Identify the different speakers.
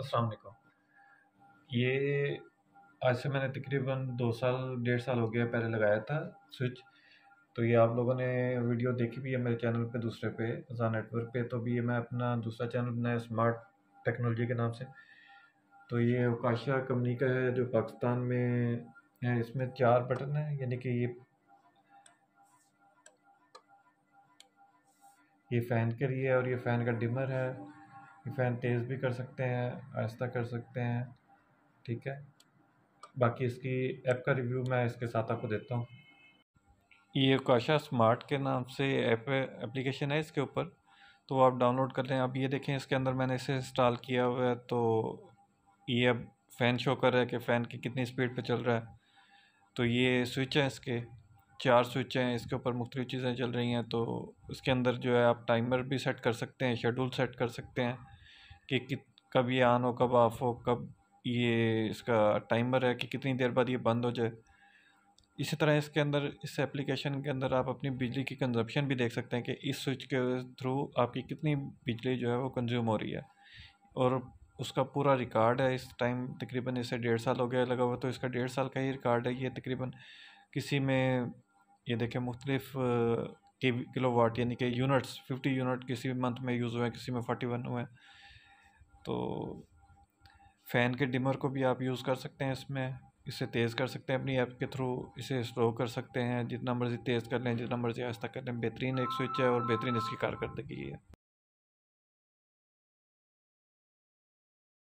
Speaker 1: असलकुम ये आज से मैंने तकरीबन दो साल डेढ़ साल हो गया पहले लगाया था स्विच तो ये आप लोगों ने वीडियो देखी भी है मेरे चैनल पे दूसरे पे जहाँ नेटवर्क पे तो भी ये मैं अपना दूसरा चैनल बनाया स्मार्ट टेक्नोलॉजी के नाम से तो ये अवकाशा कंपनी का है जो पाकिस्तान में है इसमें चार बटन है यानी कि ये ये फ़ैन के लिए और ये फ़ैन का डिमर है ये फ़ैन तेज़ भी कर सकते हैं आहिस्ता कर सकते हैं ठीक है बाकी इसकी ऐप का रिव्यू मैं इसके साथ आपको देता हूँ ये काशा स्मार्ट के नाम से ऐप एप्लीकेशन है इसके ऊपर तो आप डाउनलोड कर लें अब ये देखें इसके अंदर मैंने इसे इंस्टॉल किया हुआ है तो ये अब फ़ैन शो कर रहा है कि फ़ैन की कितनी स्पीड पे चल रहा है तो ये स्विच है इसके चार स्विच हैं इसके ऊपर मुख्तु चीज़ें चल रही हैं तो इसके अंदर जो है आप टाइमर भी सेट कर सकते हैं शेड्यूल सेट कर सकते हैं कि, कि कब ये ऑन हो कब ऑफ हो कब ये इसका टाइमर है कि कितनी देर बाद ये बंद हो जाए इसी तरह इसके अंदर इस एप्लीकेशन के अंदर आप अपनी बिजली की कंजप्शन भी देख सकते हैं कि इस स्विच के थ्रू आपकी कितनी बिजली जो है वो कंज्यूम हो रही है और उसका पूरा रिकॉर्ड है इस टाइम तकरीबन इसे डेढ़ साल हो गया लगा हुआ तो इसका डेढ़ साल का ही रिकॉर्ड है ये तकरीबन किसी में ये देखें मुख्तलिफ किलो वाट यानी कि यूनिट्स फिफ्टी यूनिट किसी मंथ में यूज़ हुए किसी में फोर्टी वन हुए तो फ़ैन के डिमर को भी आप यूज़ कर सकते हैं इसमें इसे तेज़ कर सकते हैं अपनी ऐप के थ्रू इसे स्लो कर सकते हैं जितना मर्ज़ी तेज़ कर लें जितना मर्ज़ी आहिस्ता कर लें बेहतरीन एक स्विच है और बेहतरीन इसकी कारकर्दगी है